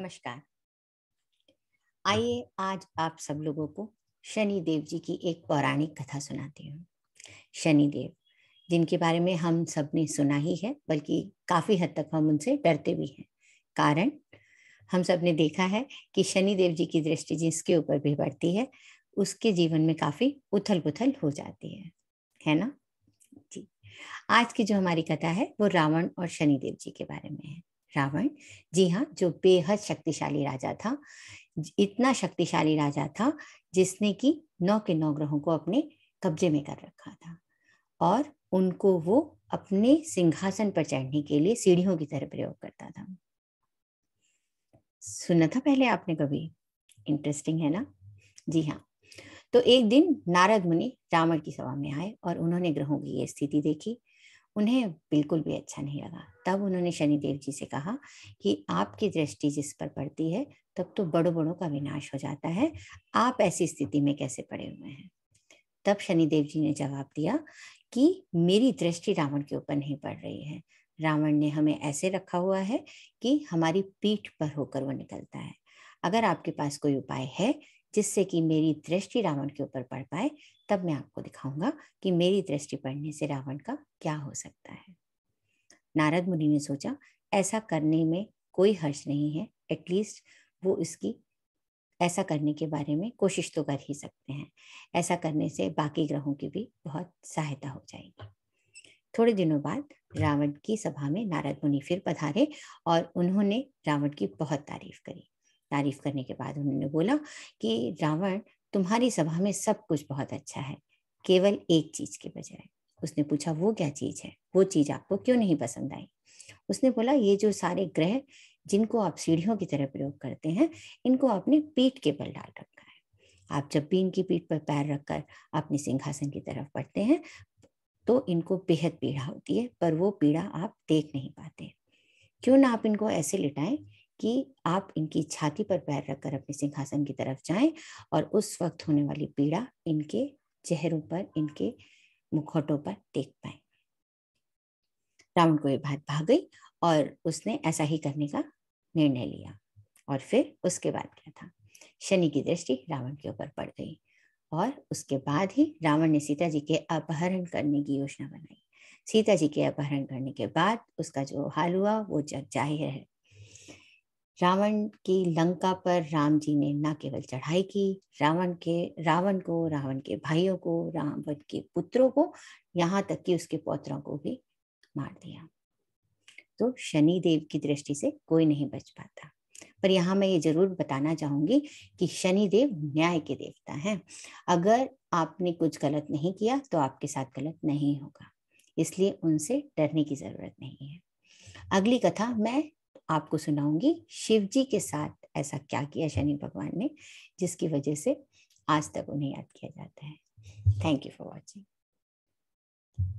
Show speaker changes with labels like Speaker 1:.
Speaker 1: नमस्कार आइए आज आप सब लोगों को शनि देव जी की एक पौराणिक कथा सुनाती हूँ शनि देव जिनके बारे में हम सब ने सुना ही है बल्कि काफ़ी हद तक हम उनसे डरते भी हैं कारण हम सब ने देखा है कि शनि देव जी की दृष्टि जिसके ऊपर भी बढ़ती है उसके जीवन में काफ़ी उथल पुथल हो जाती है है ना जी आज की जो हमारी कथा है वो रावण और शनि देव जी के बारे में है रावण जी हाँ जो बेहद शक्तिशाली राजा था इतना शक्तिशाली राजा था जिसने कि नौ के नौ ग्रहों को अपने कब्जे में कर रखा था और उनको वो अपने सिंहासन पर चढ़ने के लिए सीढ़ियों की तरह प्रयोग करता था सुना था पहले आपने कभी इंटरेस्टिंग है ना जी हाँ तो एक दिन नारद मुनि रावण की सभा में आए और उन्होंने ग्रहों की ये स्थिति देखी उन्हें बिल्कुल भी अच्छा नहीं लगा तब उन्होंने शनिदेव जी से कहा कि आपकी दृष्टि जिस पर पड़ती है तब तो बड़ों बड़ों का विनाश हो जाता है आप ऐसी स्थिति में कैसे पड़े हुए हैं तब शनिदेव जी ने जवाब दिया कि मेरी दृष्टि रावण के ऊपर नहीं पड़ रही है रावण ने हमें ऐसे रखा हुआ है कि हमारी पीठ पर होकर वो निकलता है अगर आपके पास कोई उपाय है जिससे कि मेरी दृष्टि रावण के ऊपर पड़ पाए तब मैं आपको दिखाऊंगा कि मेरी दृष्टि पड़ने से रावण का क्या हो सकता है नारद मुनि ने सोचा ऐसा करने में कोई हर्ष नहीं है एटलीस्ट वो इसकी ऐसा करने के बारे में कोशिश तो कर ही सकते हैं ऐसा करने से बाकी ग्रहों की भी बहुत सहायता हो जाएगी थोड़े दिनों बाद रावण की सभा में नारद मुनि फिर पधारे और उन्होंने रावण की बहुत तारीफ करी तारीफ करने के बाद उन्होंने बोला कि रावण तुम्हारी सभा में सब कुछ बहुत अच्छा है केवल एक चीज के बजाय उसने पूछा वो क्या चीज है वो चीज आपको क्यों नहीं पसंद आई उसने बोला ये जो सारे ग्रह जिनको आप सीढ़ियों की तरह प्रयोग करते हैं इनको आपने पीठ के बल डाल रखा है आप जब भी इनकी पीठ पर पैर रखकर अपने सिंहासन की तरफ बढ़ते हैं तो इनको बेहद पीड़ा होती है पर वो पीड़ा आप देख नहीं पाते क्यों ना आप इनको ऐसे लिटाएं कि आप इनकी छाती पर पैर रखकर अपने सिंहासन की तरफ जाएं और उस वक्त होने वाली पीड़ा इनके चेहरों पर इनके मुखौटों पर देख पाए रावण को ये बात भाग गई और उसने ऐसा ही करने का निर्णय लिया और फिर उसके बाद क्या था शनि की दृष्टि रावण के ऊपर पड़ गई और उसके बाद ही रावण ने सीता जी के अपहरण करने की योजना बनाई सीता जी के अपहरण करने के बाद उसका जो हाल हुआ वो जग जाहिर है रावण की लंका पर राम जी ने न केवल चढ़ाई की रावण के रावण को रावण के भाइयों को रावण के पुत्रों को यहाँ तक कि उसके पौत्रों को भी मार दिया तो शनि देव की दृष्टि से कोई नहीं बच पाता पर यहाँ मैं ये जरूर बताना चाहूंगी कि शनि देव न्याय के देवता हैं अगर आपने कुछ गलत नहीं किया तो आपके साथ गलत नहीं होगा इसलिए उनसे डरने की जरूरत नहीं है अगली कथा मैं आपको सुनाऊंगी शिव जी के साथ ऐसा क्या किया शनि भगवान ने जिसकी वजह से आज तक उन्हें याद किया जाता है थैंक यू फॉर वॉचिंग